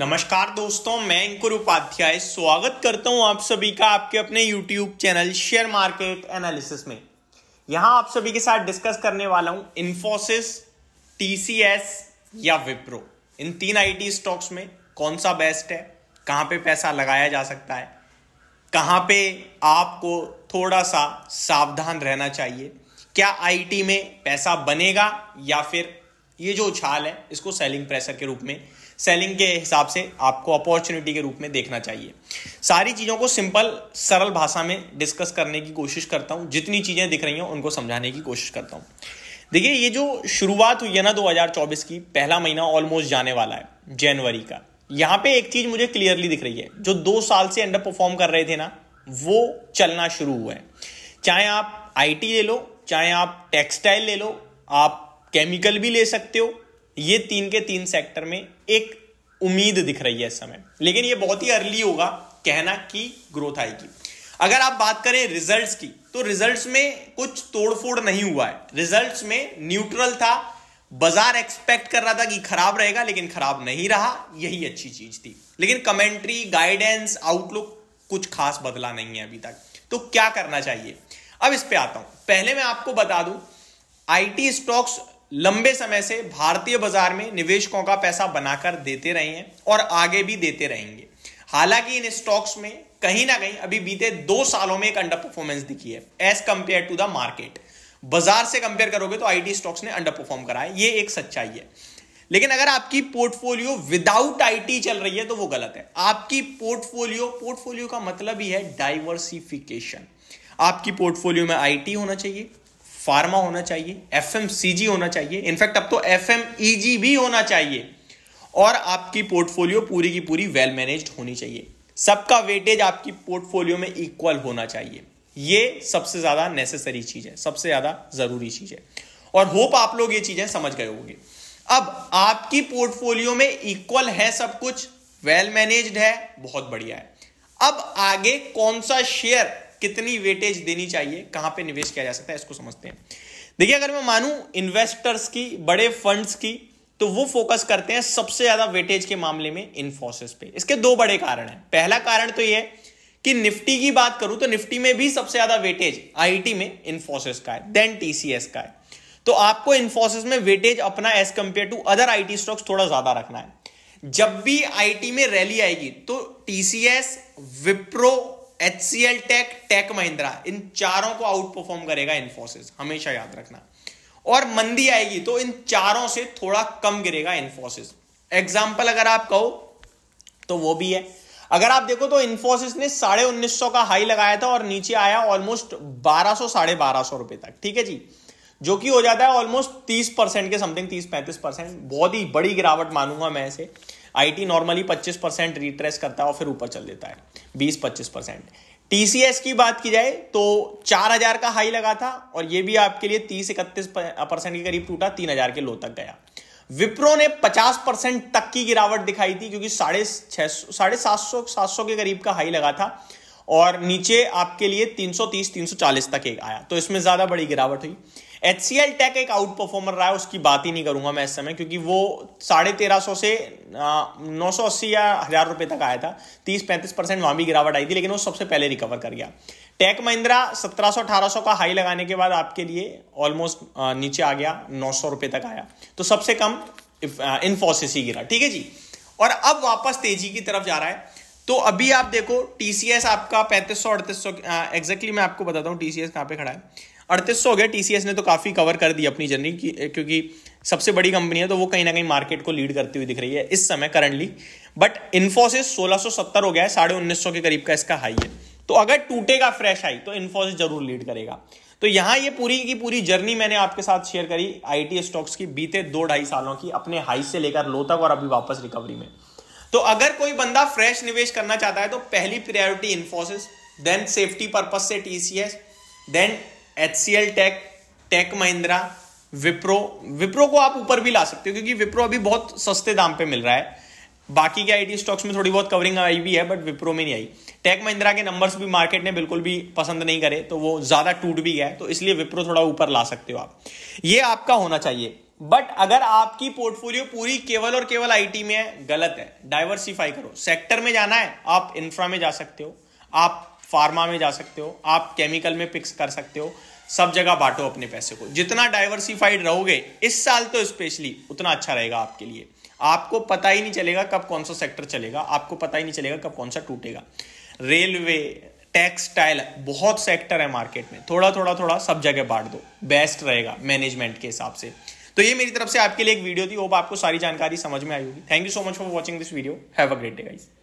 नमस्कार दोस्तों मैं इंकुर उपाध्याय स्वागत करता हूं आप सभी का आपके अपने YouTube channel share market analysis में यहां आप सभी के साथ डिस्कस करने वाला हूं इन्फोसिस टीसीएस या विप्रो इन तीन आईटी स्टॉक्स में कौन सा बेस्ट है कहां पे पैसा लगाया जा सकता है कहां पे आपको थोड़ा सा सावधान रहना चाहिए क्या आईटी में पैसा बनेगा या फिर ये जो उछाल है इसको सेलिंग प्रेशर के रूप में सेलिंग के हिसाब से आपको अपॉर्चुनिटी के रूप में देखना चाहिए सारी चीज़ों को सिंपल सरल भाषा में डिस्कस करने की कोशिश करता हूँ जितनी चीज़ें दिख रही हैं उनको समझाने की कोशिश करता हूँ देखिए ये जो शुरुआत हुई है ना 2024 की पहला महीना ऑलमोस्ट जाने वाला है जनवरी का यहाँ पे एक चीज़ मुझे क्लियरली दिख रही है जो दो साल से अंडर परफॉर्म कर रहे थे ना वो चलना शुरू हुआ है चाहे आप आईटी ले लो चाहे आप टेक्सटाइल ले लो आप केमिकल भी ले सकते हो ये तीन के तीन सेक्टर में एक उम्मीद दिख रही है इस समय लेकिन ये बहुत ही अर्ली होगा कहना कि ग्रोथ आएगी अगर आप बात करें रिजल्ट्स की तो रिजल्ट्स में कुछ तोड़फोड़ नहीं हुआ है रिजल्ट्स में न्यूट्रल था बाजार एक्सपेक्ट कर रहा था कि खराब रहेगा लेकिन खराब नहीं रहा यही अच्छी चीज थी लेकिन कमेंट्री गाइडेंस आउटलुक कुछ खास बदला नहीं है अभी तक तो क्या करना चाहिए अब इस पे आता हूं पहले मैं आपको बता दूं आईटी स्टॉक्स लंबे समय से भारतीय बाजार में निवेशकों का पैसा बनाकर देते रहे हैं और आगे भी देते रहेंगे हालांकि इन स्टॉक्स में कहीं ना कहीं अभी बीते दो सालों में एक अंडर परफॉर्मेंस दिखी है as compare to the market बाजार से कंपेयर करोगे तो आईटी स्टॉक्स ने अंडर परफॉर्म करा है ये एक सच्चाई है लेकिन अगर आपकी पोर्टफोलियो विदाउट आईटी चल रही है तो वो गलत है आपकी पोर्टफोलियो पोर्टफोलियो का मतलब ही है डाइवर्सिफिकेशन आपकी पोर्टफोलियो में आईटी होना चाहिए फार्मा होना चाहिए एफ होना चाहिए इनफैक्ट अब तो एफ भी होना चाहिए और आपकी पोर्टफोलियो पूरी की पूरी वेल मैनेज्ड होनी चाहिए सबका वेटेज आपकी पोर्टफोलियो में इक्वल होना चाहिए ये सबसे ज्यादा नेसेसरी चीज है सबसे ज्यादा जरूरी चीज है और होप आप लोग ये चीजें समझ गए होंगे अब आपकी पोर्टफोलियो में इक्वल है सब कुछ वेल well मैनेज्ड है बहुत बढ़िया है अब आगे कौन सा शेयर कितनी वेटेज देनी चाहिए कहां पे निवेश किया जा सकता है इसको समझते हैं देखिए अगर मैं मानूं इन्वेस्टर्स की बड़े फंड्स की तो वो फोकस करते हैं सबसे ज्यादा वेटेज के मामले में इन्फोसिस पे इसके दो बड़े कारण हैं पहला कारण तो ये कि निफ्टी की बात करूं तो निफ्टी में भी सबसे ज्यादा वेटेज आईटी में इन्फोसिस का है देन टीसीएस का है तो आपको इन्फोसिस में वेटेज अपना as compare to other IT stocks थोड़ा ज्यादा रखना है जब भी आईटी में रैली आएगी तो TCS Wipro H C L tech tech Mahindra इन चारों को आउट परफॉर्म करेगा इन्फोसिस हमेशा याद रखना और मंदी आएगी तो इन चारों से थोड़ा कम गिरेगा इन्फोसिस एग्जाम्पल अगर आप कहो तो वो भी है अगर आप देखो तो इन्फोसिस ने साढ़े उन्नीस सौ का हाई लगाया था और नीचे आया ऑलमोस्ट बारह सौ साढ़े बारह सौ रुपए तक ठीक है जी जो कि हो जाता है ऑलमोस्ट तीस परसेंट के समथिंग तीस पैंतीस परसेंट बहुत ही बड़ी गिरावट मानूंगा मैं इसे आईटी नॉर्मली 25 परसेंट रिट्रेस करता है और फिर ऊपर चल देता है 20-25 परसेंट टीसीएस की बात की जाए तो 4000 का हाई लगा था और ये भी आपके लिए 30 इकतीस परसेंट के करीब टूटा 3000 के लो तक गया विप्रो ने 50 परसेंट तक की गिरावट दिखाई थी क्योंकि साढ़े छह साढ़े सात सौ सात सौ के करीब का हाई लगा था और नीचे आपके लिए 330 340 तक एक आया तो इसमें ज़्यादा बड़ी गिरावट हुई एच सी एल टेक एक आउट परफॉर्मर रहा है उसकी बात ही नहीं करूंगा मैं इस समय क्योंकि वो साढ़े तेरह सौ से नौ सौ अस्सी या हजार रुपए तक आया था तीस पैंतीस परसेंट वहां भी गिरावट आई थी लेकिन वो सबसे पहले रिकवर कर गया टेक महिंद्रा सत्रह सौ अठारह सौ का हाई लगाने के बाद आपके लिए ऑलमोस्ट नीचे आ गया नौ सौ रुपए तक आया तो सबसे कम इन्फोसिस ही गिरा ठीक है जी और अब वापस तेजी की तरफ जा रहा है तो अभी आप देखो टीसीएस आपका पैंतीस सौ अड़तीस सौ एग्जैक्टली मैं आपको बताता हूँ टीसीएस कहाँ पे खड़ा है अड़तीस सौ हो गया टीसीएस ने तो काफ़ी कवर कर दी अपनी जर्नी क्योंकि सबसे बड़ी कंपनी है तो वो कहीं ना कहीं मार्केट को लीड करती हुई दिख रही है इस समय करंटली बट इन्फोसिस सोलह हो गया है साढ़े उन्नीस के करीब का इसका हाई है तो अगर टूटेगा फ्रेश हाई तो इन्फोसिस जरूर लीड करेगा तो यहां ये पूरी की पूरी जर्नी मैंने आपके साथ शेयर करी आईटी स्टॉक्स की बीते दो ढाई सालों की अपने हाई से लेकर लो तक और अभी वापस रिकवरी में तो अगर कोई बंदा फ्रेश निवेश करना चाहता है तो पहली priority Infosys then safety purpose से TCS then H C L tech tech Mahindra Wipro Wipro को आप ऊपर भी ला सकते हो क्योंकि विप्रो अभी बहुत सस्ते दाम पे मिल रहा है बाकी के आईटी स्टॉक्स में थोड़ी बहुत कवरिंग आई भी है बट विप्रो में नहीं आई टेक महिंद्रा के नंबर्स भी मार्केट ने बिल्कुल भी पसंद नहीं करे तो वो ज्यादा टूट भी गया तो इसलिए विप्रो थोड़ा ऊपर ला सकते हो आप ये आपका होना चाहिए बट अगर आपकी पोर्टफोलियो पूरी केवल और केवल आईटी में है गलत है डाइवर्सिफाई करो सेक्टर में जाना है आप इंफ्रा में जा सकते हो आप फार्मा में जा सकते हो आप केमिकल में पिक्स कर सकते हो सब जगह बांटो अपने पैसे को जितना डाइवर्सिफाइड रहोगे इस साल तो स्पेशली उतना अच्छा रहेगा आपके लिए आपको पता ही नहीं चलेगा कब कौन सा सेक्टर चलेगा आपको पता ही नहीं चलेगा कब कौन सा टूटेगा रेलवे टेक्सटाइल बहुत सेक्टर है मार्केट में थोड़ा थोड़ा थोड़ा सब जगह बांट दो बेस्ट रहेगा मैनेजमेंट के हिसाब से तो ये मेरी तरफ से आपके लिए एक वीडियो थी होप आपको सारी जानकारी समझ में आई होगी thank you so much for watching this video have a great day guys